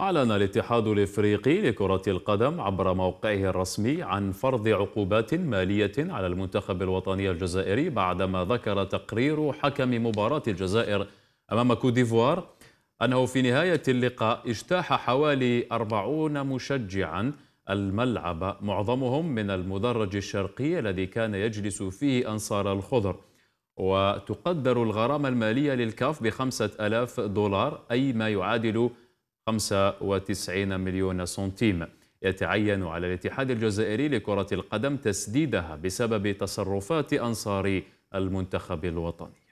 أعلن الاتحاد الإفريقي لكرة القدم عبر موقعه الرسمي عن فرض عقوبات مالية على المنتخب الوطني الجزائري بعدما ذكر تقرير حكم مباراة الجزائر أمام كوديفوار أنه في نهاية اللقاء اجتاح حوالي أربعون مشجعا الملعب معظمهم من المدرج الشرقي الذي كان يجلس فيه أنصار الخضر وتقدر الغرامة المالية للكاف بخمسة ألاف دولار أي ما يعادل 95 مليون سنتيم يتعين على الاتحاد الجزائري لكرة القدم تسديدها بسبب تصرفات أنصار المنتخب الوطني